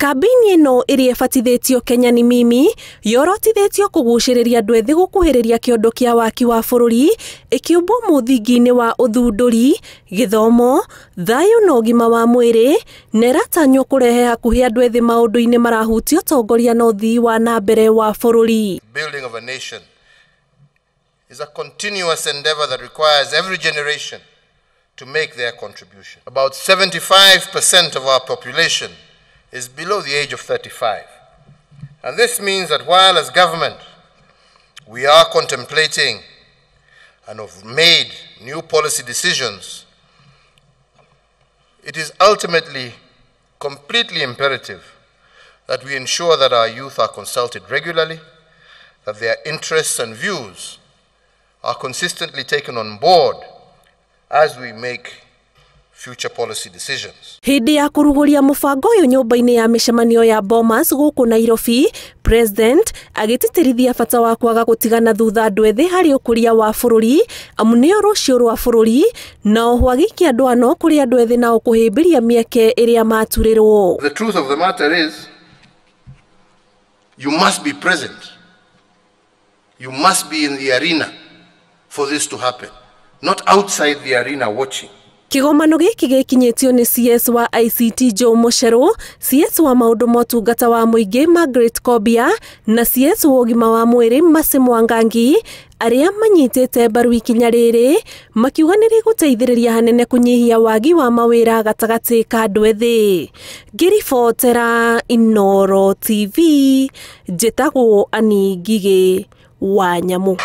kambĩini ĩno ĩrĩa ĩbatithĩtio kenya nĩ mimi yorotithĩtio kũgucĩrĩria andũ ethĩ gũkuhĩrĩria kĩondo kĩa waki wa bũrũri ĩkĩũmbwo mũthingi-inĩ wa ũthundũri gĩthomo thayũ na ũgima wa mwĩrĩ na ĩratanywo kũrehe hakuhĩ andũ ethĩ maũndũ-inĩ marahutia ũtongoria na ũthii wa na mbere wa bũrũri is a continuous endeavor that requires every generation to make their contribution. About 75% of our population is below the age of 35. And this means that while as government we are contemplating and have made new policy decisions, it is ultimately completely imperative that we ensure that our youth are consulted regularly, that their interests and views are consistently taken on board as we make future policy decisions. Hidi ya kuruguria mubango uyu nyumba ine ya micemanio ya Bomas guku Nairobi, President agititirithia bata wa kwaga gutigana thutha andu ethi hari ukuria wa bururi amu nio rucio rwa bururi na oho agikia andu ano kuri andu ethi nao kuhimbiria mieke iria maturirwo. The truth of the matter is you must be present. You must be in the arena for this to happen not outside the arena watching kigomano giki gikinyitio ni cs wa ict joe mucheru cs wa maundu motungata wa muingi margaret kobia na cs wa ugima wa mwiri masi mwangangi aria manyitite mbaru ikinya riri makiuga ni riguteithiriria hanene kunyihia wagi wa mawira gatagati ka andu ethi ngiribotera inoro tv njitagwo ani ngigi wa nyamu